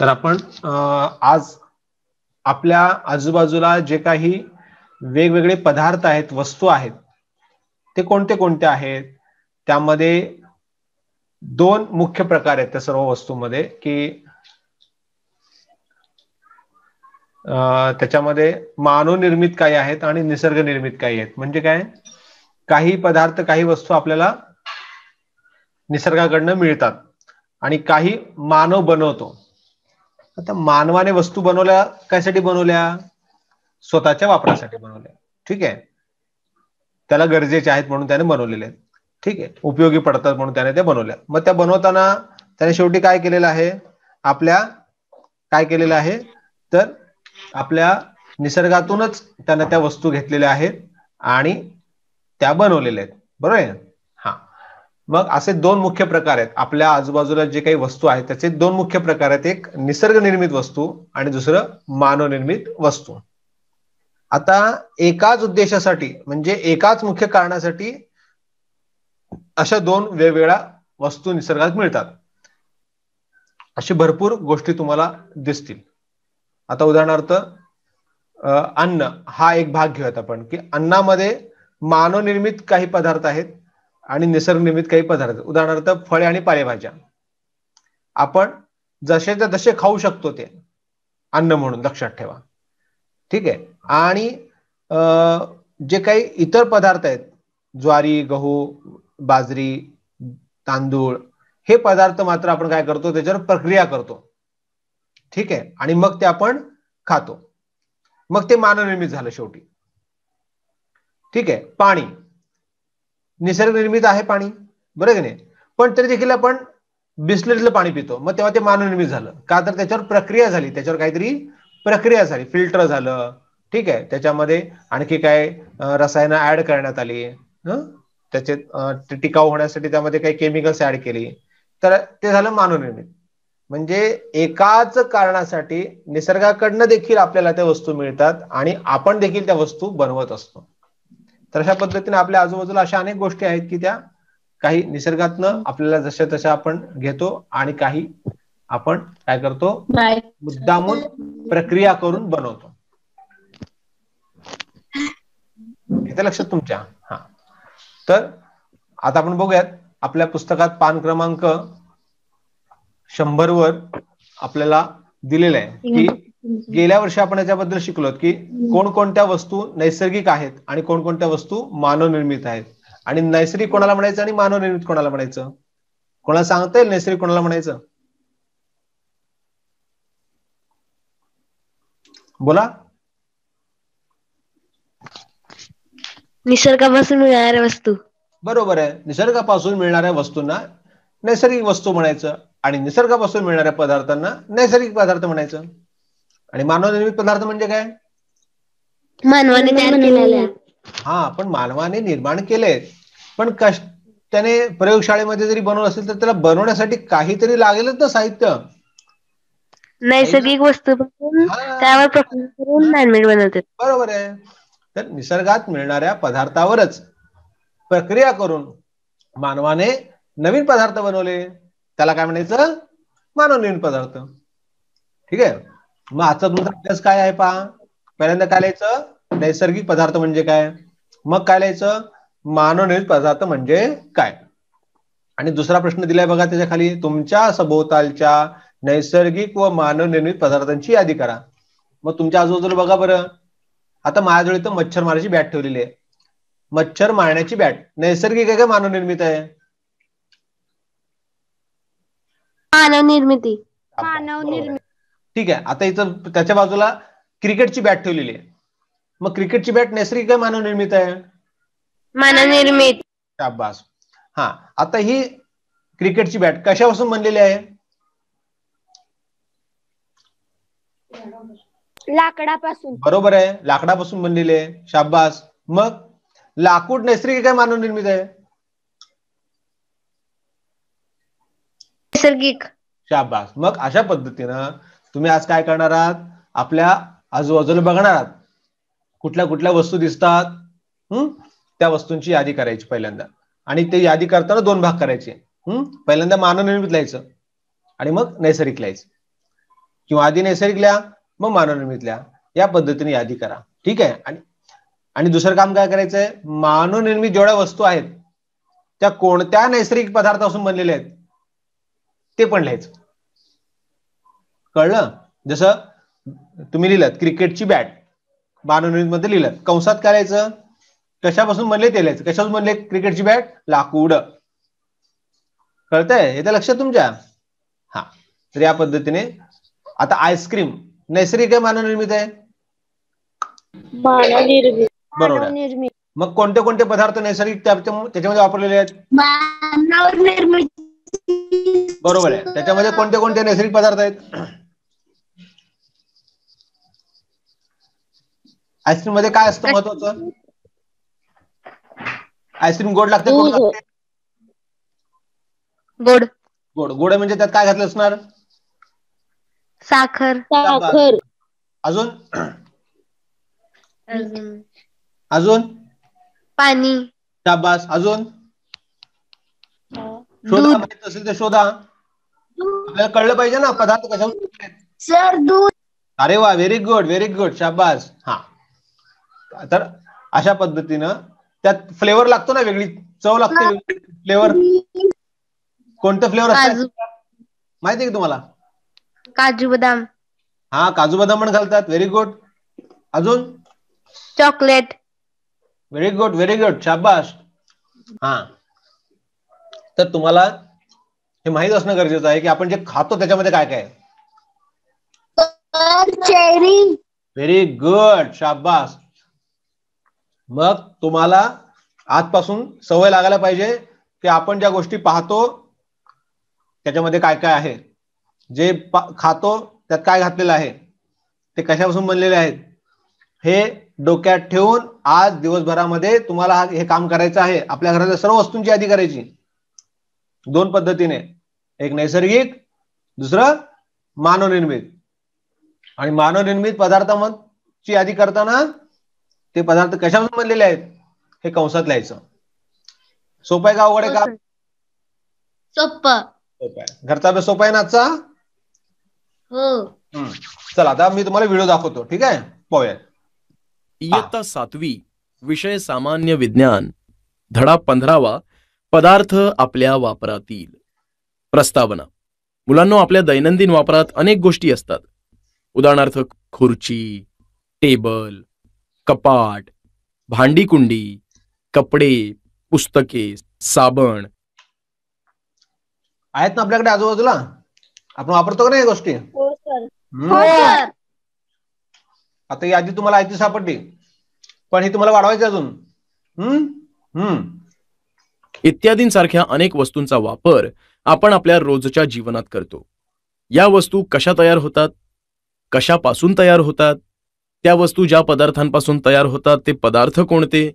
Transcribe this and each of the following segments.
तर आपण आज आपल्या आजूबाजूला जे काही वेगवेगळे पदार्थ आहेत वस्तू आहेत ते कोणते कोणते आहेत त्यामध्ये दोन मुख्य प्रकार आहेत त्या सर्व वस्तूमध्ये की त्याच्यामध्ये मानवनिर्मित काही आहेत आणि निसर्ग निर्मित काही आहेत म्हणजे काय काही पदार्थ काही वस्तू आपल्याला निसर्गाकडनं मिळतात आणि काही मानव बनवतो आता मानवाने वस्तू बनवल्या कशासाठी बनवल्या स्वतःच्या वापरासाठी बनवल्या ठीक आहे त्याला गरजेचे आहेत म्हणून त्याने बनवलेले आहेत ठीक आहे उपयोगी पडतात म्हणून त्याने त्या बनवल्या मग त्या बनवताना त्याने शेवटी काय केलेलं आहे आपल्या काय केलेलं आहे तर आपल्या निसर्गातूनच त्यानं त्या वस्तू घेतलेल्या आहेत आणि त्या बनवलेल्या आहेत बरोबर आहे मग असे दोन मुख्य प्रकार आहेत आपल्या आजूबाजूला जे काही वस्तू आहेत त्याचे दोन मुख्य प्रकार आहेत एक निसर्गनिर्मित वस्तू आणि दुसरं मानवनिर्मित वस्तू आता एकाच उद्देशासाठी म्हणजे एकाच मुख्य कारणासाठी अशा दोन वेगवेगळ्या वस्तू निसर्गात मिळतात अशी भरपूर गोष्टी तुम्हाला दिसतील आता उदाहरणार्थ अन्न हा एक भाग घेऊयात आपण की अन्नामध्ये मानवनिर्मित काही पदार्थ आहेत आणि निसर्गनिर्मित काही पदार्थ उदाहरणार्थ फळे आणि पालेभाज्या आपण जसेच्या तसे खाऊ शकतो ते अन्न म्हणून लक्षात ठेवा ठीक आहे आणि जे काही इतर पदार्थ आहेत ज्वारी गहू बाजरी तांदूळ हे पदार्थ मात्र आपण काय करतो त्याच्यावर प्रक्रिया करतो ठीक आहे आणि मग ते आपण खातो मग ते मानवनिर्मित झालं शेवटी ठीक आहे पाणी निसर्ग निर्मित आहे पाणी बरोबर की नाही पण तरी देखील आपण बिस्लरीतलं पाणी पितो मग तेव्हा ते मानवनिर्मित झालं का तर त्याच्यावर प्रक्रिया झाली त्याच्यावर काहीतरी प्रक्रिया झाली फिल्टर झालं ठीक आहे त्याच्यामध्ये आणखी काय रसायन ऍड करण्यात आली त्याचे टिकाऊ होण्यासाठी त्यामध्ये काही केमिकल्स ऍड केली तर ते झालं मानवनिर्मित म्हणजे एकाच कारणासाठी निसर्गाकडनं देखील आपल्याला त्या वस्तू मिळतात आणि आपण देखील त्या वस्तू बनवत असतो तर अशा पद्धतीने आपल्या आजूबाजूला अशा अनेक गोष्टी आहेत की त्या काही निसर्गातनं आपल्याला जशा तशा आपण घेतो आणि काही आपण काय करतो मुद्दामून प्रक्रिया करून बनवतो लक्षात तुमच्या हा तर आता आपण बघूयात आपल्या पुस्तकात पान क्रमांक शंभर वर आपल्याला दिलेलं आहे की गेल्या वर्षी आपण याच्याबद्दल शिकलो की कोणकोणत्या वस्तू नैसर्गिक आहेत आणि कोणकोणत्या वस्तू मानवनिर्मित आहेत आणि नैसर्गिक कोणाला म्हणायचं आणि मानवनिर्मित कोणाला म्हणायचं कोणाला सांगता येईल नैसर्गिक कोणाला म्हणायचं बोला निसर्गापासून मिळणाऱ्या वस्तू बरोबर आहे निसर्गापासून मिळणाऱ्या वस्तूंना नैसर्गिक वस्तू म्हणायचं आणि निसर्गापासून मिळणाऱ्या पदार्थांना नैसर्गिक पदार्थ म्हणायचं आणि मानवनिर्मित पदार्थ म्हणजे काय मानवाने हा पण मानवाने निर्माण केले पण कष्ट त्याने प्रयोगशाळेमध्ये जरी बनवलं असेल तर त्याला बनवण्यासाठी काहीतरी लागेलच ना साहित्य नैसर्गिक वस्तू त्यावर बरोबर आहे तर निसर्गात मिळणाऱ्या पदार्थावरच प्रक्रिया करून मानवाने नवीन पदार्थ बनवले त्याला काय म्हणायचं मानवनिर्मित पदार्थ ठीक आहे मग आजचा तुमचा अभ्यास काय आहे पहा पहिल्यांदा काय लिहायचं नैसर्गिक पदार्थ म्हणजे काय मग काय लिहायचं मानवनिर्मित पदार्थ म्हणजे काय आणि दुसरा प्रश्न दिलाय बघा त्याच्या खाली तुमच्या सभोवतालच्या नैसर्गिक व मानवनिर्मित पदार्थांची यादी करा मग तुमच्या आजूबाजूला बघा बरं आता माझ्याजवळ इथं मच्छर मारायची बॅट ठेवलेली आहे मच्छर मारण्याची बॅट नैसर्गिक आहे का मानवनिर्मित आहे मानवनिर्मिती मानवनिर्मित ठीक आहे आता इथं त्याच्या बाजूला क्रिकेटची बॅट ठेवलेली आहे मग क्रिकेटची बॅट नैसर्गिक काय मानवनिर्मित आहे मानवनिर्मित शाबास हा आता ही क्रिकेटची बॅट कशापासून बनलेली आहे लाकडापासून बरोबर आहे लाकडापासून बनलेली आहे शाबास मग लाकूड नैसर्गिक काय मानवनिर्मित आहे नैसर्गिक शाबास मग अशा पद्धतीनं तुम्ही आज काय करणार आहात आपल्या आजूबाजूला बघणार आहात कुठल्या कुठल्या वस्तू दिसतात हम्म त्या वस्तूंची यादी करायची पहिल्यांदा आणि ते यादी करताना दोन भाग करायचे पहिल्यांदा मानवनिर्मित लिहायचं आणि मग नैसर्गिक लिहायचं किंवा आधी नैसर्गिक लिहा मग मानवनिर्मित लिहा या पद्धतीने यादी करा ठीक आहे आणि आणि दुसरं काम काय करायचंय मानवनिर्मित जेवढ्या वस्तू आहेत त्या कोणत्या नैसर्गिक पदार्थापासून बनलेल्या आहेत ते पण लिहायचं कळलं जसं तुम्ही लिहिलं क्रिकेटची बॅट मानवनिर्मित मध्ये लिहिलं कंसात करायचं कशापासून म्हणले लिहायचं कशापासून म्हणले क्रिकेटची बॅट लाकूड कळतंय हे तर लक्षात तुमच्या हा तर या पद्धतीने आता आईस्क्रीम नैसर्गिक आहे मानवनिर्मित आहे बरोबर मग कोणते कोणते पदार्थ नैसर्गिक त्याच्यामध्ये वापरलेले आहेत बरोबर आहे त्याच्यामध्ये कोणते कोणते नैसर्गिक पदार्थ आहेत आईस्क्रीम मध्ये काय असतं महत्वाचं आईस्क्रीम गोड हो, हो. लागते गोड गोड गोड म्हणजे त्यात काय घातलं असणार साखर साखर अजून अजून पाणी शाबास अजून हो. शोधा माहित असेल तर शोधा आपल्याला कळलं पाहिजे ना पदार्थ कशा सर दूध अरे वा व्हेरी गुड व्हेरी गुड शाबास हा तर अशा पद्धतीनं त्यात फ्लेवर लागतो ना वेगळी चव लागते फ्लेवर कोणतं फ्लेवर असतात माहितीये का तुम्हाला काजू बदाम हा काजू बदाम पण घालतात व्हेरी गुड अजून chocolate very good very good शाबास हा तर तुम्हाला हे माहित असणं गरजेचं आहे की आपण जे खातो त्याच्यामध्ये काय काय व्हेरी गुड शाबास मग तुम्हाला आजपासून सवय लागायला पाहिजे की आपण ज्या गोष्टी पाहतो त्याच्यामध्ये काय काय आहे जे खातो त्यात काय घातलेलं आहे ते कशापासून बनलेले आहेत हे डोक्यात ठेवून आज दिवसभरामध्ये तुम्हाला हे काम करायचं आहे आपल्या घरातल्या सर्व वस्तूंची यादी करायची दोन पद्धतीने एक नैसर्गिक दुसरं मानवनिर्मित आणि मानवनिर्मित पदार्थांची यादी करताना ते पदार्थ कशापासून बनलेले आहेत हे कंसात लिहायचं सोपं आहे का अवघड आहे का सोप आहे घरचा अभ्यास सोपा आहे ना आजचा हो. चला आता मी तुम्हाला व्हिडिओ दाखवतो ठीक आहे पाहूया इयत्ता सातवी विषय सामान्य विज्ञान धडा पंधरावा पदार्थ आपल्या वापरातील प्रस्तावना मुलांना आपल्या दैनंदिन वापरात अनेक गोष्टी असतात उदाहरणार्थ खुर्ची टेबल कपाट भांडी कुंडी कपडे पुस्तके साबण आहेत ना आपल्याकडे आजूबाजूला आपण वापरतो का नाही गोष्टी हो, हो, आता ही तुम्हाला आयती सापडली पण हे तुम्हाला वाढवायचे अजून हम्म इत्यादींसारख्या अनेक वस्तूंचा वापर आपण आपल्या रोजच्या जीवनात करतो या वस्तू कशा तयार होतात कशापासून तयार होतात त्या वस्तू ज्या पदार्थांपासून तयार होतात ते पदार्थ कोणते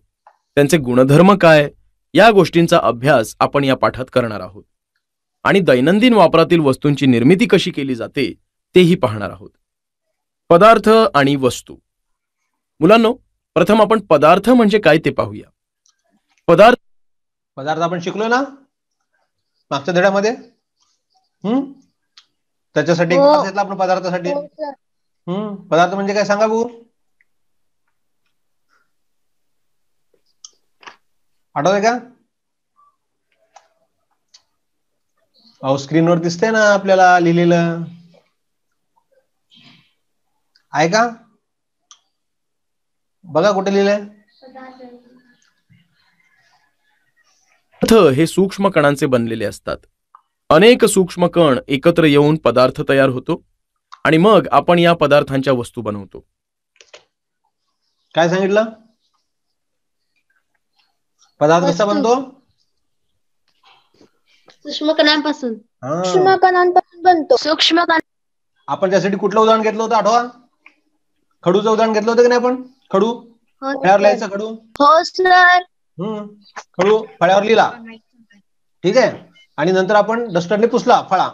त्यांचे गुणधर्म काय या गोष्टींचा अभ्यास आपण या पाठात करणार आहोत आणि दैनंदिन वापरातील वस्तूंची निर्मिती कशी केली जाते तेही पाहणार आहोत पदार्थ आणि वस्तू मुलांनो प्रथम आपण पदार्थ म्हणजे काय ते पाहूया पदार्थ पदार्थ आपण शिकलो ना मागच्या धड्यामध्ये हम्म त्याच्यासाठी हो. आपण पदार्थासाठी हो, पदार्थ म्हणजे काय सांगा बघू आठवते का अहो स्क्रीनवर दिसतंय ना आपल्याला लिहिलेलं आहे का बघा कुठे लिहिलंय पदार्थ हे सूक्ष्म कणांचे बनलेले असतात अनेक सूक्ष्म कण एकत्र येऊन पदार्थ तयार होतो आणि मग आपण या पदार्थांच्या वस्तू बनवतो काय सांगितलं पदार्थ कसा बनतो सूक्ष्मकणांपासून बनतो सूक्ष्म आपण त्यासाठी कुठलं उदाहरण घेतलं होतं आठवा खडूचं उदाहरण घेतलं होतं की नाही आपण खडू हो फळ्यावर लिहायचं खडू हो सर खडू फळ्यावर लिहिला ठीक आहे आणि नंतर आपण डस्टरने पुसला फळा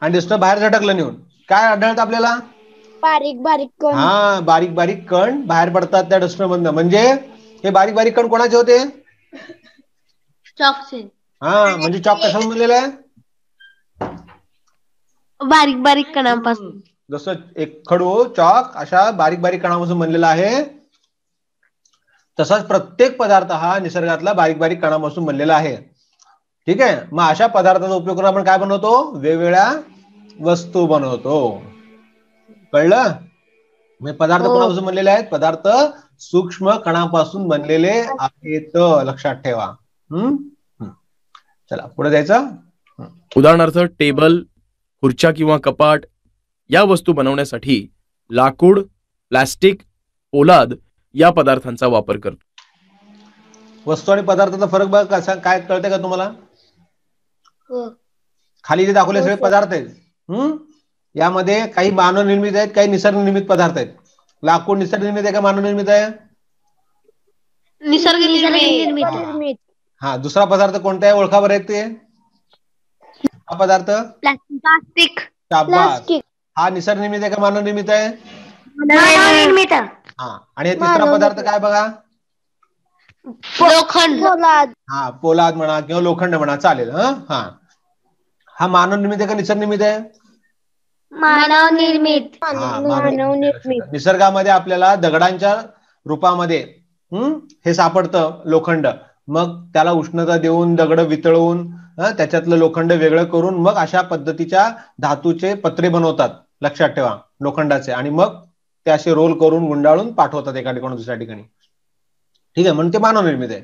आणि डिस्टर्ब बाहेर झटकलं नेऊन काय आढळत आपल्याला बारीक बारीक कण हा बारीक बारीक कण बाहेर पडतात त्या डस्टर मधनं म्हणजे हे बारीक बारीक कण कोणाचे होते चॉकचे हा म्हणजे चॉक कसं बनलेलं आहे बारीक बारीक कणापासून जसं एक खडू चॉक अशा बारीक बारीक कणापासून बनलेला आहे तसाच प्रत्येक पदार्थ हा निसर्गातला बारीक बारीक कणापासून बनलेला आहे ठीक आहे मग अशा पदार्थाचा उपयोग करून आपण काय बनवतो वेगवेगळ्या वस्तू बनवतो कळलं मी पदार्थ हो. कोणापासून बनलेले आहेत पदार्थ सूक्ष्म कणापासून बनलेले आहेत लक्षात ठेवा हम्म चला पुढे जायचं उदाहरणार्थ टेबल खुर्च्या किंवा कपाट या वस्तू बनवण्यासाठी लाकूड प्लास्टिक पोलाद या पदार्थांचा वापर करतो वस्तू आणि पदार्थाचा फरक बघ कसा काय कळतंय का तुम्हाला हो. खाली जे दाखवले सगळे हो, पदार्थ आहेत हम्म यामध्ये काही मानव निर्मित आहेत काही निसर्ग निर्मित पदार्थ आहेत लाकूड निसर्ग निर्मित आहे का मानव निर्मित आहे निसर्ग निर्मित हा दुसरा पदार्थ कोणता आहे ओळखा आहेत ते हा पदार्थ प्लास्टिक हा निसर्ग निर्मित आहे का मानव निर्मित आहे हा आणि तिसरा पदार्थ काय बघा लोखंड हा पोलाद म्हणा किंवा लोखंड म्हणा चालेल हा हा मानव निर्मित आहे का निसर्ग निर्मित आहे मानव निर्मित निसर्गामध्ये आपल्याला दगडांच्या रूपामध्ये हम्म हे सापडतं लोखंड मग त्याला उष्णता देऊन दगड वितळवून त्याच्यातलं लोखंड वेगळं करून मग अशा पद्धतीच्या धातूचे पत्रे बनवतात लक्षात ठेवा लोखंडाचे आणि मग ते असे रोल करून गुंडाळून पाठवतात एका ठिकाणी दुसऱ्या ठिकाणी ठीक आहे म्हणून ते मानवनिर्मित आहे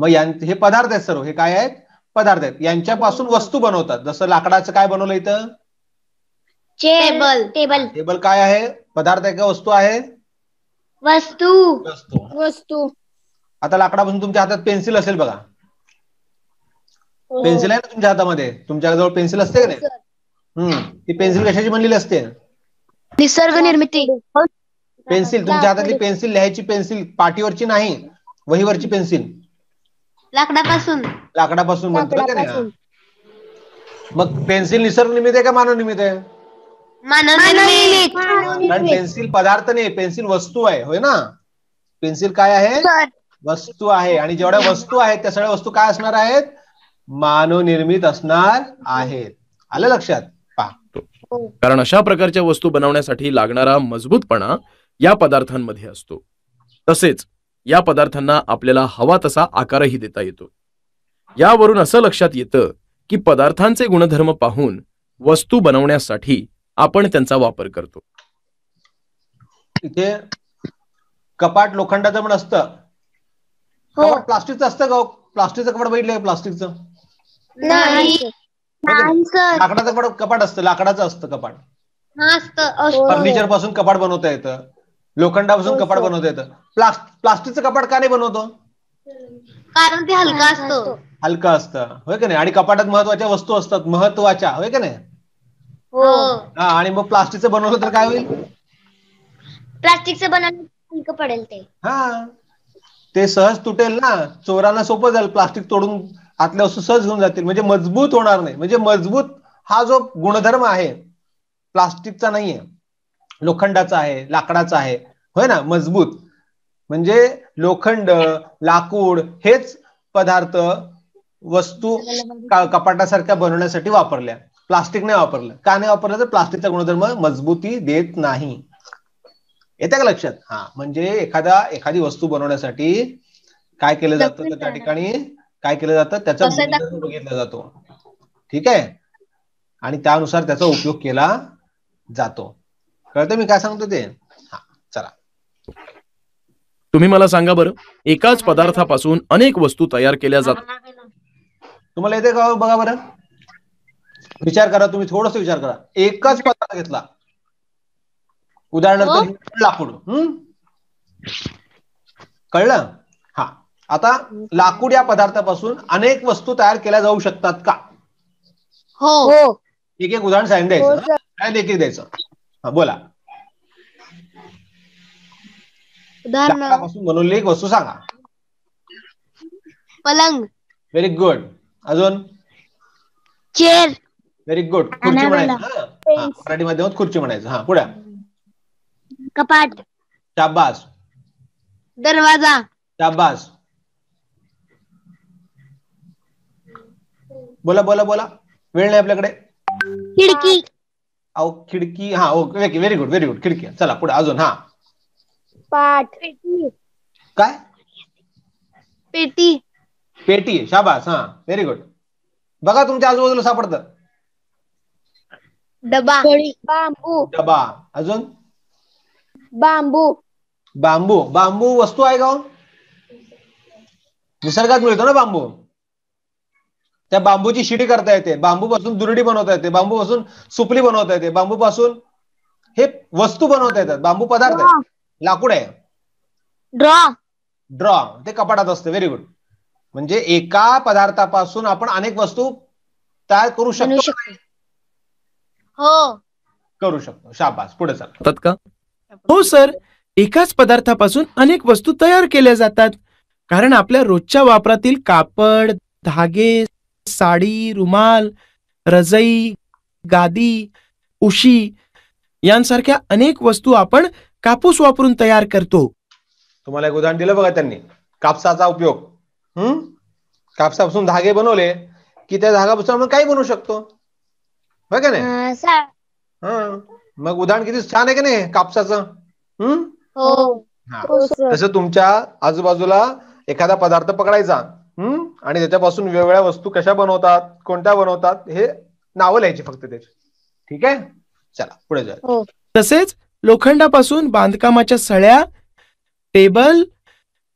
मग हे पदार्थ आहेत सर्व हे काय आहेत पदार्थ आहेत यांच्यापासून वस्तू बनवतात जसं लाकडाचं काय बनवलं इथं टेबल टेबल टेबल काय आहे पदार्थ आहे का वस्तू आहे वस्तू वस्तू आता लाकडापासून तुमच्या हातात पेन्सिल असेल बघा हो. पेन्सिल आहे ना तुमच्या हातामध्ये जवळ पेन्सिल असते का नाही हो, ती पेन्सिल कशाची बनलेली असते निसर्ग निर्मिती हो. पेन्सिल तुमच्या हातातली पेन्सिल लिहायची पेन्सिल पाठीवरची नाही वहीवरची पेन्सिल लाकडापासून लाकडापासून म्हणतो का नाही मग पेन्सिल निसर्ग निमित्त आहे का मानव निमित्त आहे कारण पेन्सिल पदार्थ नाही पेन्सिल वस्तू आहे होय ना पेन्सिल काय आहे वस्तू आहे आणि जेवढ्या वस्तू आहेत त्या सगळ्या वस्तू काय असणार आहेत मानवनिर्मित असणार आहेत आलं लक्षात पा कारण अशा प्रकारच्या वस्तू बनवण्यासाठी लागणारा मजबूतपणा या पदार्थांमध्ये असतो तसेच या पदार्थांना आपल्याला हवा तसा आकारही देता येतो यावरून असं लक्षात येतं की पदार्थांचे गुणधर्म पाहून वस्तू बनवण्यासाठी आपण त्यांचा वापर करतो इथे कपाट लोखंडाचं पण असतं हो. प्लास्टिकचं असतं का हो? प्लास्टिकचं कपाट बघितलं प्लास्टिकचं लाकडाचं कपाट असतं लाकडाचं असतं कपाट फर्निचर पासून हो. कपाट बनवता येतं लोखंडापासून हो, कपाट हो. बनवता येतं प्लास्टिकचं कपाट का नाही बनवतो कारण ते हलका असतं हलका असतं होय का नाही आणि कपाटात महत्वाच्या वस्तू असतात महत्वाच्या होय का नाही हो. आणि मग प्लास्टिकचं बनवलं तर काय होईल प्लास्टिकचं बनवलं पडेल ते हा ते सहज तुटेल ना चोरांना सोपं जाईल प्लास्टिक तोडून आतल्या वस्तू सहज होऊन जातील म्हणजे मजबूत होणार नाही म्हणजे मजबूत हा जो गुणधर्म आहे प्लास्टिकचा नाहीये लोखंडाचा आहे लाकडाचा आहे होय ना मजबूत म्हणजे लोखंड लाकूड हेच पदार्थ वस्तू म्हणजे कपाटासारख्या बनवण्यासाठी वापरल्या प्लास्टिक नाही वापरलं का नाही वापरलं तर प्लास्टिकचा गुणधर्म मजबूती देत नाही येते का लक्षात हा म्हणजे एखादा एखादी वस्तू बनवण्यासाठी काय केलं जातं तर त्या ठिकाणी काय केलं जातं त्याचा घेतला जातो ठीक आहे आणि त्यानुसार त्याचा उपयोग केला जातो कळतं मी काय सांगतो ते चला तुम्ही मला सांगा बरं एकाच पदार्थापासून अनेक वस्तू तयार केल्या जातात तुम्हाला येते का हो? बघा बरं विचार करा तुम्ही थोडस विचार करा एकच पदार्थ घेतला उदाहरणार्थ हो. लाकूड कळलं हा आता लाकूड या पदार्थापासून अनेक वस्तू तयार केल्या जाऊ शकतात का हो एक एक उदाहरण सांगायचं हो, काय देखील द्यायचं हा बोला लाकडापासून म्हणून एक वस्तू सांगा पलंग व्हेरी गुड अजून चेअर व्हेरी गुड खुर्ची म्हणायचं मराठी माध्यमात खुर्ची म्हणायचं हा पुढे कपाट शाबास दरवाजा शाबास बोला बोला बोला वेळ नाही आपल्याकडे खिडकी अहो खिडकी हा okay very good very good खिडकी चला पुढे अजून हा पाठ पेटी काय पेटी पेटी शाबास हा व्हेरी गुड बघा तुमच्या आजूबाजूला सापडत डबा बांबू डबा अजून बांबू बांबू बांबू वस्तू आहे का हो? निसर्गात मिळतो ना बांबू त्या बांबूची शिडी करता येते बांबू पासून दुरडी बनवता येते बांबूपासून सुपली बनवता येते बांबू पासून हे वस्तू बनवता येतात बांबू पदार्थ आहे लाकूड आहे ड्रॉ ड्रॉ ते कपाटात असते व्हेरी गुड म्हणजे एका पदार्थापासून आपण अनेक वस्तू तयार करू शकतो हो करू शकतो शाबास पुढे चाल का हो सर एकाच पदार्थापासून अनेक वस्तू तयार केल्या जातात कारण आपल्या रोजच्या वापरातील कापड धागे साडी रुमाल रजई गादी उशी यांसारख्या अनेक वस्तू आपण कापूस वापरून तयार करतो तुम्हाला एक उदाहरण दिलं बघा त्यांनी कापसाचा उपयोग हम्म कापसापासून धागे बनवले की त्या धागापासून आपण काही बनवू शकतो हो का नाही मग उदाहरण किती छान आहे का नाही कापसाचं हम्म हो तसं तुमच्या आजूबाजूला एखादा पदार्थ पकडायचा आणि त्याच्यापासून वेगवेगळ्या वस्तू कशा बनवतात कोणत्या बनवतात हे नावं लिहायची फक्त त्याची ठीक आहे चला पुढे जा हो. तसेच लोखंडापासून बांधकामाच्या सळ्या टेबल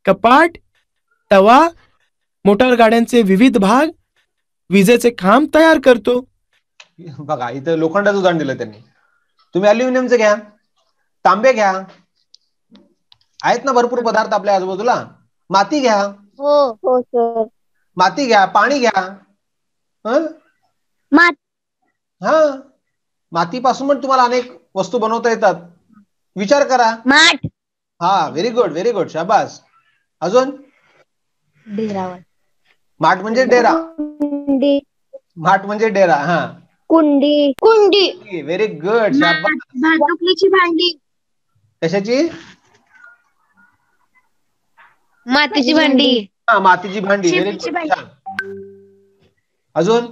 कपाट तवा मोटार गाड्यांचे विविध भाग विजेचे खांब तयार करतो बघा इथं लोखंडाचं उदाहरण दिलं त्यांनी तुम्ही अल्युमिनियमचं घ्या तांबे घ्या आहेत ना भरपूर पदार्थ आपल्या आजूबाजूला माती घ्या हो हो सर माती घ्या पाणी घ्या हा मातीपासून पण तुम्हाला अनेक वस्तू बनवता येतात विचार करा माठ हा व्हेरी गुड व्हेरी गुड शाबास अजून माठ म्हणजे डेरा भाट म्हणजे डेरा हा कुंडी कुंडी व्हेरी गुड शाबास भांडी कशाची मातीची भांडी हा मातीची भांडी अजून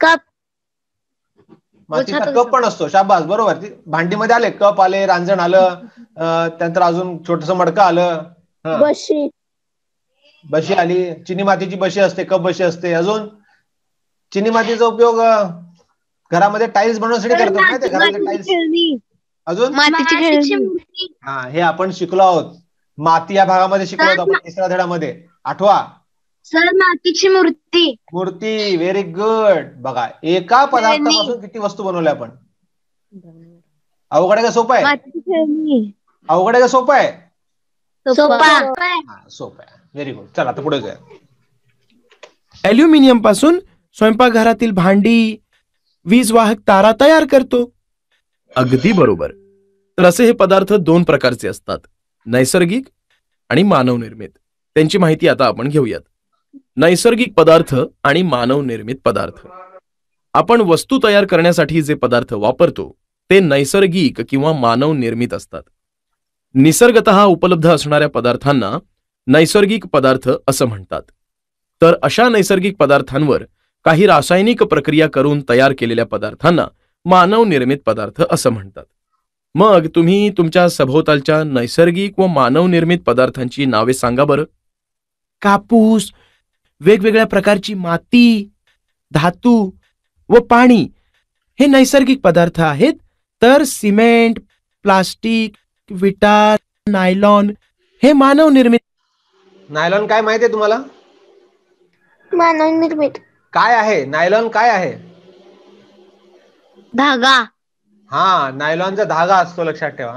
कप मातीचा कप पण असतो शाबास बरोबर भांडी मध्ये आले कप आले रांजण आलं त्यानंतर अजून छोटस मडकं आलं बशी बशी आली चिनी मातीची बशी असते कप बशी असते अजून चिनी मातीचा उपयोग घरामध्ये टाईल्स बनवण्यासाठी करतो ना ते टाईल्स अजून हा हे आपण शिकलो आहोत माती या भागामध्ये शिकवत आपण तिसऱ्या धड्यामध्ये आठवा सर मातीची मूर्ती मूर्ती व्हेरी गुड बघा एका पदार्थापासून किती वस्तू बनवल्या आपण अवघड का सोपं आहे अवघड का सोपं आहे व्हेरी गुड चला आता पुढे जाऊया अल्युमिनियम पासून स्वयंपाकघरातील भांडी वीज वाहक तारा तयार करतो अगदी बरोबर तर असे हे पदार्थ दोन प्रकारचे असतात नैसर्गिक आणि मानवनिर्मित त्यांची माहिती आता आपण घेऊयात नैसर्गिक पदार्थ आणि मानवनिर्मित पदार्थ आपण वस्तू तयार करण्यासाठी जे पदार्थ वापरतो ते नैसर्गिक किंवा मानवनिर्मित असतात निसर्गत उपलब्ध असणाऱ्या पदार्थांना नैसर्गिक पदार्थ असं म्हणतात तर अशा नैसर्गिक पदार्थांवर काही रासायनिक प्रक्रिया करून तयार केलेल्या पदार्थांना मानवनिर्मित पदार्थ असं म्हणतात मग तुम्ही तुमच्या सभोवतालच्या नैसर्गिक व मानवनिर्मित पदार्थांची नावे सांगा बरं कापूस वेगवेगळ्या प्रकारची माती धातू व पाणी हे नैसर्गिक पदार्थ आहेत तर सिमेंट प्लास्टिक विटा नायलॉन हे मानव निर्मित नायलॉन काय माहिती आहे तुम्हाला मानव निर्मित काय आहे नायलॉन काय आहे धागा हा नायलॉनचा धागा असतो लक्षात ठेवा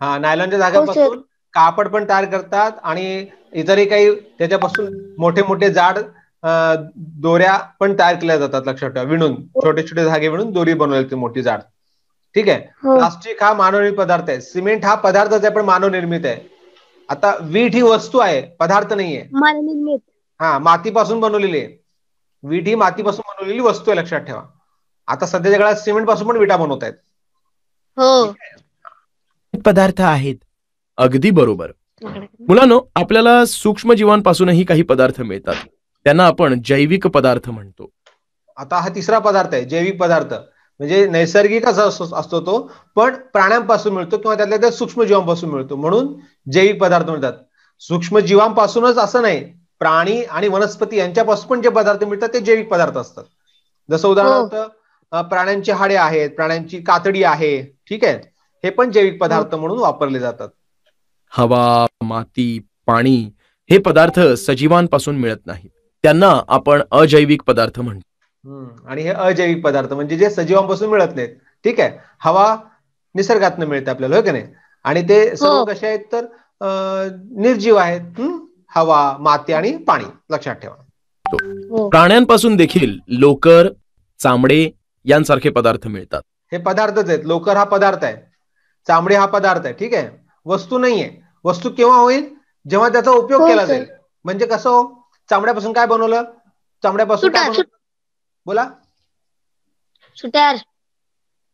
हा नायलॉनच्या हो, धाग्यापासून कापड पण तयार करतात आणि इतरही काही त्याच्यापासून मोठे मोठे जाड दोऱ्या पण तयार केल्या जातात लक्षात ठेवा विणून छोटे छोटे धागे विणून दोरी बनवली मोठी जाड ठीक आहे हो. प्लास्टिक हा मानवनिर्मित पदार्थ आहे सिमेंट हा पदार्थच आहे पण मानवनिर्मित आहे आता वीट ही वस्तू आहे पदार्थ नाहीये हा मातीपासून बनवलेली आहे वीट ही मातीपासून बनवलेली वस्तू आहे लक्षात ठेवा आता सध्याच्या काळात सिमेंट पासून पण विटा बनवत आहेत हो. पदार्थ आहेत अगदी बरोबर मुलांनो आपल्याला सूक्ष्म जीवांपासूनही काही पदार्थ मिळतात त्यांना आपण जैविक पदार्थ म्हणतो आता हा तिसरा पदार्थ आहे जैविक पदार्थ म्हणजे नैसर्गिक असा असतो तो पण प्राण्यांपासून मिळतो किंवा त्यातल्या त्या सूक्ष्म जीवांपासून मिळतो म्हणून जैविक पदार्थ मिळतात सूक्ष्म जीवांपासूनच असं नाही प्राणी आणि वनस्पती यांच्यापासून पण जे पदार्थ मिळतात ते जैविक पदार्थ असतात जसं उदाहरणार्थ प्राण्यांची हाडे आहेत प्राण्यांची कातडी आहे ठीक आहे हे पण जैविक पदार्थ हो. म्हणून वापरले जातात हवा माती पाणी हे पदार्थ सजीवांपासून मिळत नाहीत त्यांना आपण अजैविक पदार्थ म्हणतो आणि हे अजैविक पदार्थ म्हणजे जे सजीवांपासून मिळत नाहीत ठीक आहे हवा निसर्गात मिळते आपल्याला हो की नाही आणि ते सर्व हो. कसे आहेत तर निर्जीव आहेत हवा माती आणि पाणी लक्षात ठेवा हो. प्राण्यांपासून देखील लोकर चामडे यांसारखे पदार्थ मिळतात हे पदार्थच आहेत लोकर हा पदार्थ आहे चामडी हा पदार्थ आहे ठीक आहे वस्तू नाहीये वस्तू केव्हा होईल जेव्हा त्याचा उपयोग हो, केला जाईल म्हणजे कसं हो चामड्यापासून काय बनवलं चामड्यापासून बोला स्वेटर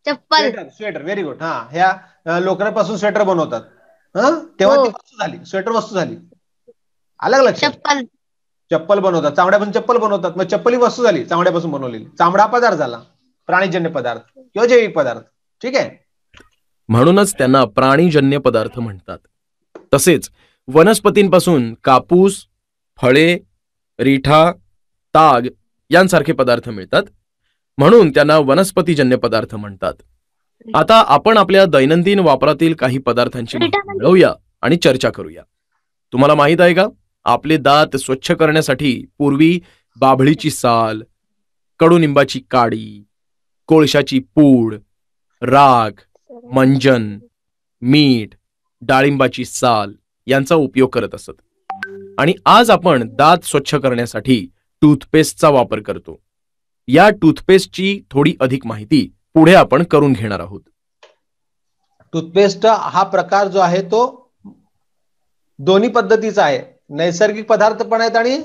चप्पल स्वेटर व्हेरी गुड हा ह्या लोकरापासून स्वेटर बनवतात तेव्हा ती हो. वस्तू झाली स्वेटर वस्तू झाली अलग लक्ष चप्पल चप्पल बनवतात चामड्यापासून चप्पल बनवतात मग चप्पल ही वस्तू झाली चामड्यापासून बनवलेली चामडा पदार्थ झाला प्राणीजन्य पदार्थ किंवा जैविक पदार्थ ठीक आहे म्हणूनच त्यांना प्राणीजन्य पदार्थ म्हणतात तसेच वनस्पतींपासून कापूस फळे रिठा ताग यांसारखे पदार्थ मिळतात म्हणून त्यांना वनस्पतीजन्य पदार्थ म्हणतात आता आपण आपल्या दैनंदिन वापरातील काही पदार्थांची म्हणजे? मिळवूया आणि चर्चा करूया तुम्हाला माहित आहे का आपले दात स्वच्छ करण्यासाठी पूर्वी बाभळीची साल कडुनिंबाची काडी कोळशाची पूड राग मंजन मीठ डाळिंबाची साल यांचा उपयोग करत असत आणि आज आपण दात स्वच्छ करण्यासाठी टूथपेस्टचा वापर करतो या टूथपेस्टची थोडी अधिक माहिती पुढे आपण करून घेणार आहोत टूथपेस्ट हा प्रकार जो आहे तो दोन्ही पद्धतीचा आहे नैसर्गिक पदार्थ पण आहेत आणि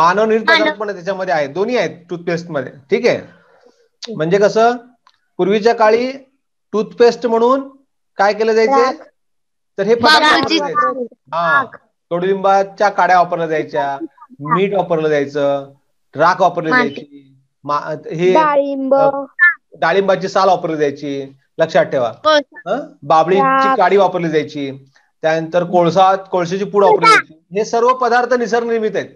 मानवनिर्मित पण त्याच्यामध्ये आहे दोन्ही आहेत टूथपेस्ट मध्ये ठीक आहे म्हणजे कसं पूर्वीच्या काळी टूथपेस्ट म्हणून काय केलं जायचं तर हे हा कडुलिंबाच्या काड्या वापरल्या जायच्या मीठ वापरलं जायचं राख वापरली जायची हे डाळिंबाची साल वापरली जायची लक्षात ठेवा हो. बाबळीची काडी वापरली जायची त्यानंतर कोळसा कोळशीची पूड वापरली जायची हे सर्व पदार्थ निसर्ग निर्मित आहेत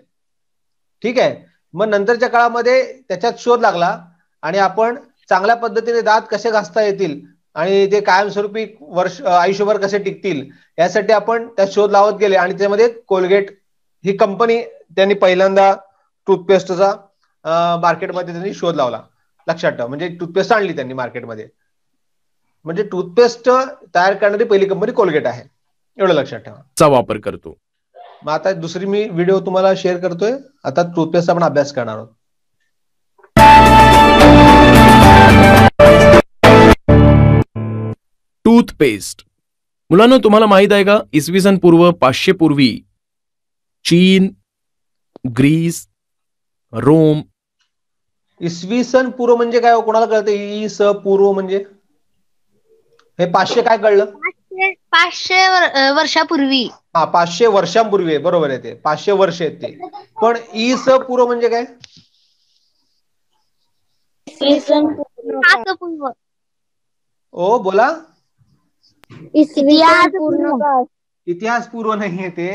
ठीक आहे मग नंतरच्या काळामध्ये त्याच्यात शोध लागला आणि आपण चांगल्या पद्धतीने दात कसे घासता येतील आणि ते कायमस्वरूपी वर्ष आयुष्यभर कसे टिकतील यासाठी आपण त्या शोध लावत गेले आणि त्यामध्ये कोलगेट ही कंपनी त्यांनी पहिल्यांदा टूथपेस्टचा मार्केटमध्ये त्यांनी शोध लावला लक्षात ठेवा म्हणजे टूथपेस्ट आणली त्यांनी मार्केटमध्ये म्हणजे टूथपेस्ट तयार करणारी पहिली कंपनी कोलगेट आहे एवढं लक्षात ठेवा चा वापर करतो मग आता दुसरी मी व्हिडिओ तुम्हाला शेअर करतोय आता टूथपेस्ट आपण अभ्यास करणार आहोत टूथपेस्ट मुलांना तुम्हाला माहीत आहे का इसवी सन पूर्व पाचशे पूर्वी चीन ग्रीस रोम इसवी सन पूर्व म्हणजे काय हो? कोणाला कळतं ई पूर्व म्हणजे हे पाचशे काय कळलं पाचशे वर्षापूर्वी हा पाचशे वर्षांपूर्वी आहे बरोबर आहे ते पाचशे वर्ष आहेत ते पण ई स पूर्व म्हणजे काय ओ बोला इतिहास पूर्ण इतिहास पूर्व नाहीये ते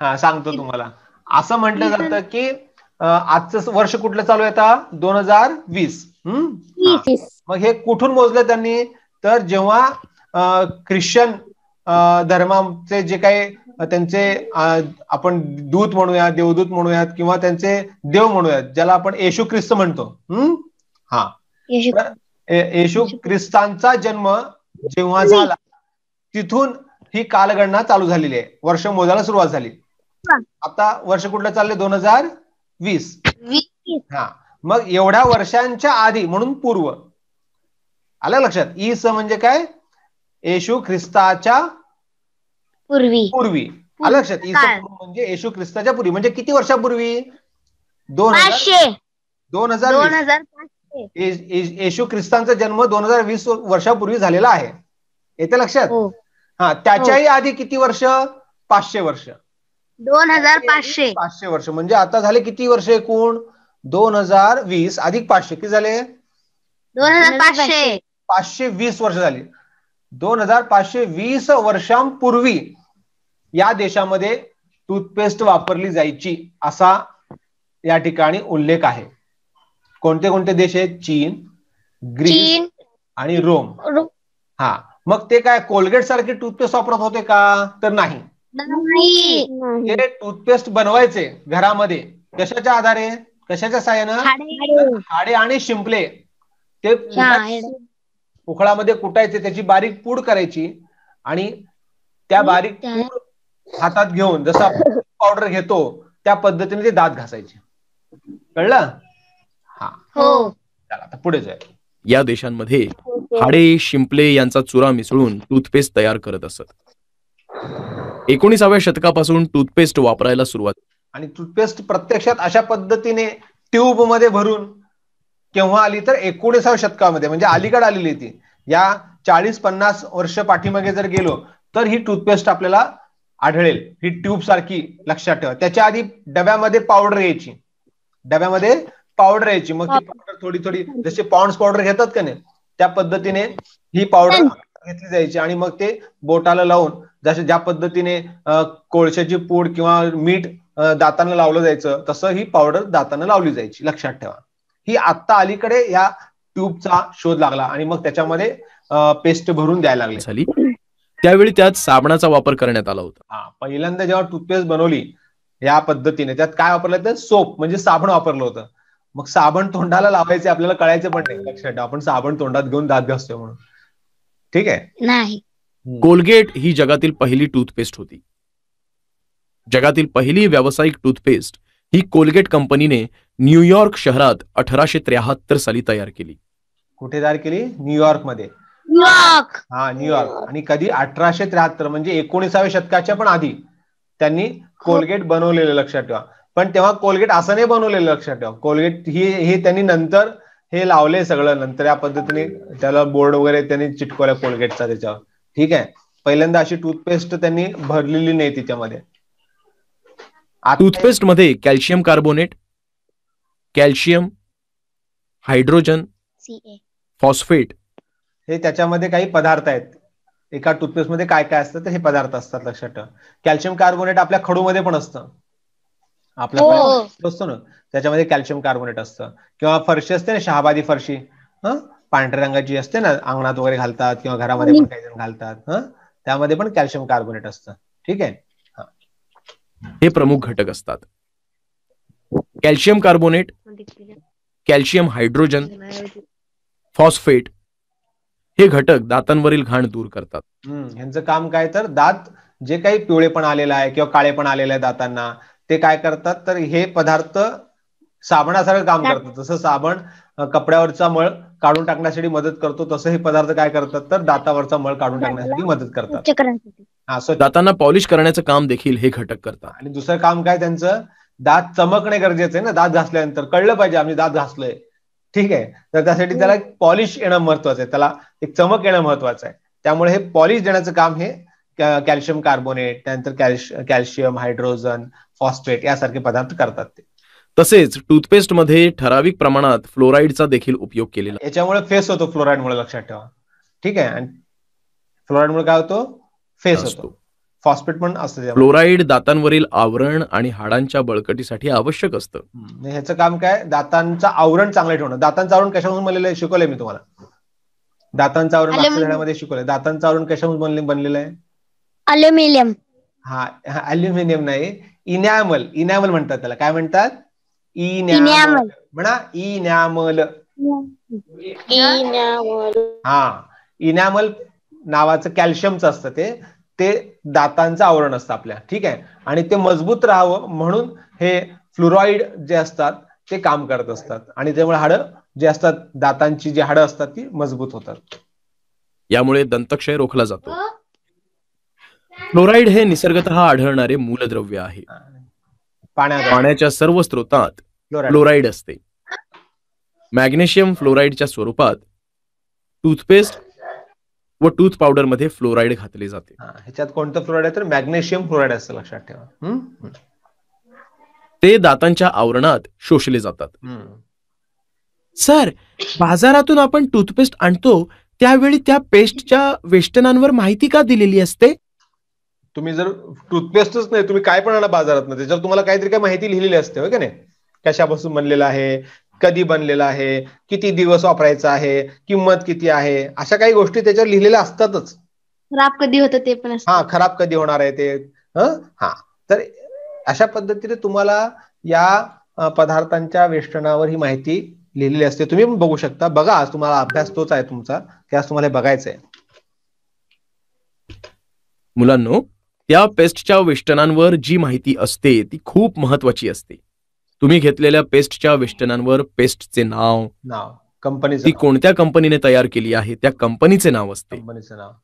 हा सांगतो तुम्हाला असं म्हटलं जातं की आजचं वर्ष कुठलं चालू आहे दोन हजार वीस मग हे कुठून मोजलं त्यांनी तर जेव्हा ख्रिश्चन धर्माचे जे काही त्यांचे आपण दूत म्हणूयात देवदूत म्हणूयात किंवा त्यांचे देव म्हणूयात ज्याला आपण येशू ख्रिस्त म्हणतो हा येशू ख्रिस्तांचा जन्म जेव्हा झाला तिथून ही कालगणना चालू झालेली आहे वर्ष मोजायला सुरुवात झाली आता वर्ष कुठलं चालले दोन हजार वीस हा मग एवढ्या वर्षांच्या आधी म्हणून पूर्व आलं लक्षात ई म्हणजे काय येशू ख्रिस्ताच्या पूर्वी पूर्वी आलं लक्षात ई म्हणजे येशू ख्रिस्ताच्या पूर्वी म्हणजे किती वर्षापूर्वी दोन हजार दोन हजार येशू ख्रिस्तांचा जन्म दोन हजार वीस वर्षापूर्वी झालेला आहे येते लक्षात हो. हा त्याच्याही आधी किती वर्ष पाचशे वर्ष दोन हजार पाचशे पाचशे वर्ष म्हणजे आता झाले किती वर्ष एकूण दोन हजार वीस अधिक पाचशे किती झाले दोन हजार पाचशे पाचशे वीस वर्ष झाली दोन हजार पाचशे वीस वर्षांपूर्वी या देशामध्ये टूथपेस्ट वापरली जायची असा या ठिकाणी उल्लेख आहे कोणते कोणते देश आहेत चीन ग्रीस आणि रोम हा मग ते काय कोलगेट सारखे टूथपेस्ट वापरत होते का तर नाही ते टूथपेस्ट बनवायचे घरामध्ये कशाच्या आधारे कशाच्या साह्यानं हाडे आणि शिंपले ते उखळामध्ये कुटायचे त्याची बारीक पूड करायची आणि त्या बारीक पूड हातात घेऊन जसं आपण पावडर घेतो त्या पद्धतीने ते दात घासायचे कळलं हा हो चला आता पुढे जाऊया या देशांमध्ये हो, हो. हाडे शिंपले यांचा चुरा मिसळून टूथपेस्ट तयार करत असत एकोणीसाव्या शतकापासून टूथपेस्ट वापरायला सुरुवात आणि टूथपेस्ट प्रत्यक्षात अशा पद्धतीने ट्यूब मध्ये भरून केव्हा आली तर एकोणीसाव्या शतकामध्ये म्हणजे अलीकडे आलेली ती या चाळीस पन्नास वर्ष पाठीमागे जर गेलो तर ही टूथपेस्ट आपल्याला आढळेल ही ट्यूब सारखी लक्षात ठेवा त्याच्या आधी डब्यामध्ये पावडर यायची डब्यामध्ये पावडर यायची मग ती पावडर थोडी थोडी जशी पॉन्ड्स पावडर घेतात का नाही त्या पद्धतीने ही पावडर घेतली जायची आणि मग ते बोटाला लावून जसे ज्या पद्धतीने कोळशाची पूड किंवा मीठ दातांना लावलं जायचं तसं ही पावडर दातांना लावली जायची लक्षात ठेवा ही आत्ता अलीकडे या ट्यूबचा शोध लागला आणि मग त्याच्यामध्ये पेस्ट भरून द्यायला लागली झाली त्यावेळी त्यात साबणाचा वापर करण्यात आला होता हा पहिल्यांदा जेव्हा टूथपेस्ट बनवली या पद्धतीने त्यात काय वापरलं तर सोप म्हणजे साबण वापरलं होतं मग साबण तोंडाला लावायचे आपल्याला कळायचे पण नाही लक्षात ठेवा आपण साबण तोंडात घेऊन दात घासतोय म्हणून ठीक आहे नाही कोलगेट ही जगातील पहिली टूथपेस्ट होती जगातील पहिली व्यावसायिक टूथपेस्ट ही कोलगेट कंपनीने न्यूयॉर्क शहरात अठराशे त्र्याहत्तर साली तयार केली कुठे तयार केली न्यूयॉर्क मध्ये हा न्यूयॉर्क आणि कधी अठराशे त्र्याहत्तर म्हणजे एकोणीसाव्या शतकाच्या पण आधी त्यांनी कोलगेट बनवलेलं लक्षात ठेवा पण तेव्हा कोलगेट असं नाही बनवलेलं लक्षात ठेवा कोलगेट ही हे त्यांनी नंतर हे लावले सगळं नंतर या पद्धतीने त्याला बोर्ड वगैरे त्यांनी चिटकवला कोलगेटचा त्याच्यावर ठीक आहे पहिल्यांदा अशी टूथपेस्ट त्यांनी भरलेली नाही तिच्यामध्ये टूथपेस्ट मध्ये calcium carbonate calcium hydrogen phosphate हे त्याच्यामध्ये काही पदार्थ आहेत एका टूथपेस्ट मध्ये काय काय असतं ते हे पदार्थ असतात लक्षात ठेवा कॅल्शियम कार्बोनेट आपल्या खडूमध्ये पण असतं आपला हो. असतो ना त्याच्यामध्ये कॅल्शियम कार्बोनेट असतं किंवा फरशी असते ना शहाबादी फरशी पांढऱ्या रंगाची असते ना अंगणात वगैरे घालतात किंवा घरामध्ये पण काही जण घालतात हा त्यामध्ये पण कॅल्शियम कार्बोनेट असतं ठीक आहे हे प्रमुख घटक असतात calcium carbonate calcium hydrogen phosphate हे घटक दातांवरील घाण दूर करतात यांचं काम काय तर दात जे काही पिवळे पण आलेलं आहे किंवा काळे पण आलेले आहे दातांना ते काय करतात तर हे पदार्थ साबणासारखं काम करतात जसं साबण कपड्यावरचा मळ काढून टाकण्यासाठी मदत करतो तसं हे पदार्थ काय करतात तर दातावरचा मळ काढून टाकण्यासाठी मदत करतात दातांना पॉलिश करण्याचं काम देखील हे घटक करतात आणि दुसरं काम काय त्यांचं दात चमकणे गरजेचं आहे ना दात घासल्यानंतर कळलं पाहिजे आम्ही दात घासलोय ठीक आहे तर त्यासाठी त्याला पॉलिश येणं महत्वाचं आहे त्याला एक चमक येणं महत्वाचं आहे त्यामुळे हे पॉलिश देण्याचं काम हे कॅल्शियम कार्बोनेट त्यानंतर कॅल्शियम हायड्रोजन फॉस्फेट यासारखे पदार्थ करतात ते तसेच टूथपेस्ट मध्ये ठराविक प्रमाणात फ्लोराईडचा देखील उपयोग केलेला याच्यामुळे फेस होतो फ्लोराईडमुळे लक्षात ठेवा ठीक आहे आणि फ्लोराईडमुळे काय होतो फेस होतो फॉस्फेट पण असतं फ्लोराईड दातांवरील आवरण आणि हाडांच्या बळकटीसाठी आवश्यक असतं ह्याचं काम काय दातांचं आवरण चांगलं ठेवणं दातांचं आवरण कशामधून बनलेलं आहे शिकवलंय मी तुम्हाला दातांचं आवरण शिकवलंय दातांचं आवरण कशामधून बनलेलं आहे अल्युमिनियम हा अल्युमिनियम नाही इनॅमल इनॅमल म्हणतात त्याला काय म्हणतात इनॅमल म्हणा इनॅमल हा इनॅमल नावाचं कॅल्शियमचं असतं ते ते दातांचं आवरण असतं आपल्या ठीक आहे आणि ते मजबूत राहावं म्हणून हे फ्लुरॉइड जे असतात ते काम करत असतात आणि त्यामुळे हाडं जे असतात दातांची जी हाडं असतात ती मजबूत होतात यामुळे दंतक्षय रोखला जातो फ्लोराईड हे निसर्गत आढळणारे मूलद्रव्य आहे पाण्याच्या सर्व स्रोतात फ्लोराईड असते मॅग्नेशियम फ्लोराईडच्या स्वरूपात टूथपेस्ट व टूथ पावडर मध्ये फ्लोराईड घातले जाते ह्याच्यात कोणतं फ्लोराईड आहे तर मॅग्नेशियम फ्लोराईड असतं लक्षात ठेवा ते दातांच्या आवरणात शोषले जातात सर बाजारातून आपण टूथपेस्ट आणतो त्यावेळी त्या पेस्टच्या वेष्टनांवर माहिती का दिलेली असते तुम्ही जर टूथपेस्टच नाही तुम्ही काय पण आला बाजारात ना त्याच्यावर तुम्हाला काहीतरी काही माहिती लिहिलेली असते हो का नाही कशापासून बनलेलं आहे कधी बनलेलं आहे किती दिवस वापरायचा आहे किंमत किती आहे अशा काही गोष्टी त्याच्यावर लिहिलेल्या असतातच खराब कधी होत ते पण हा खराब कधी होणार आहे ते हा तर अशा पद्धतीने तुम्हाला या पदार्थांच्या वेष्टनावर ही माहिती लिहिलेली असते तुम्ही बघू शकता बघा आज तुम्हाला अभ्यास तोच आहे तुमचा आज तुम्हाला बघायचं आहे मुलांनो त्या पेस्टच्या वेष्टनांवर जी माहिती असते ती खूप महत्वाची असते तुम्ही घेतलेल्या पेस्टच्या वेष्टनांवर पेस्टचे नाव नाव कंपनी ती कोणत्या कंपनीने तयार केली आहे त्या कंपनीचे नाव असते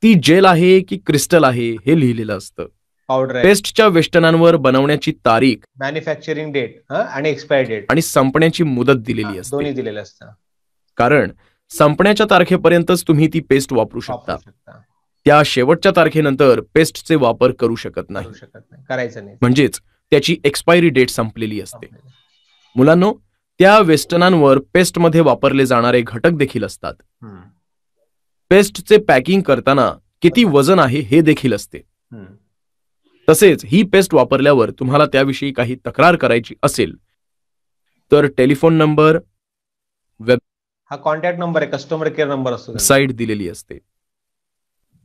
ती जेल आहे की क्रिस्टल आहे हे लिहिलेलं असतं पावडर पेस्टच्या वेष्टनांवर बनवण्याची तारीख मॅन्युफॅक्चरिंग डेट आणि एक्सपायरी डेट आणि संपण्याची मुदत दिलेली असते दोन्ही दिलेले असतं कारण संपण्याच्या तारखेपर्यंतच तुम्ही ती पेस्ट वापरू शकता त्या शेवटच्या तारखेनंतर पेस्टचे वापर करू शकत नाही करायचं नाही म्हणजेच त्याची एक्सपायरी डेट संपलेली असते मुलांनो त्या वेस्टनांवर पेस्टमध्ये वापरले जाणारे घटक देखील असतात पेस्टचे पॅकिंग करताना किती वजन आहे हे देखील असते तसेच ही पेस्ट वापरल्यावर तुम्हाला त्याविषयी काही तक्रार करायची असेल तर टेलिफोन नंबर वेब हा कॉन्टॅक्ट नंबर आहे कस्टमर केअर नंबर असतो साईट दिलेली असते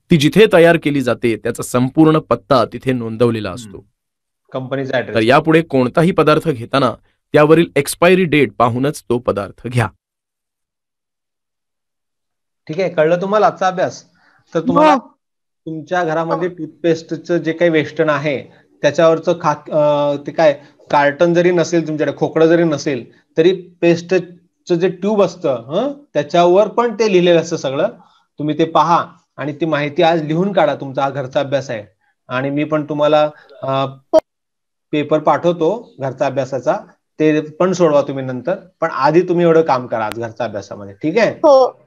ती जिथे तयार केली जाते त्याचा संपूर्ण पत्ता तिथे नोंदवलेला असतो कंपनीचा तर यापुढे कोणताही पदार्थ घेताना त्यावरील एक्सपायरी डेट पाहूनच तो पदार्थ घ्या ठीक आहे कळलं तुम्हाला आजचा अभ्यास तर हो. तुम्हाला तुमच्या घरामध्ये टूथपेस्टचं जे काही वेस्टर्न आहे त्याच्यावरचं खा ते काय कार्टन जरी नसेल तुमच्याकडे खोकडं जरी नसेल तरी पेस्टचं जे ट्यूब असतं त्याच्यावर पण ते लिहिलेलं असतं सगळं तुम्ही ते पहा आणि ती माहिती आज लिहून काढा तुमचा हा घरचा अभ्यास आहे आणि मी पण तुम्हाला पेपर पाठवतो घरचा अभ्यासाचा ते पण सोडवा तुम्ही नंतर पण आधी तुम्ही एवढं काम करा आज घरच्या अभ्यासामध्ये ठीक आहे हो.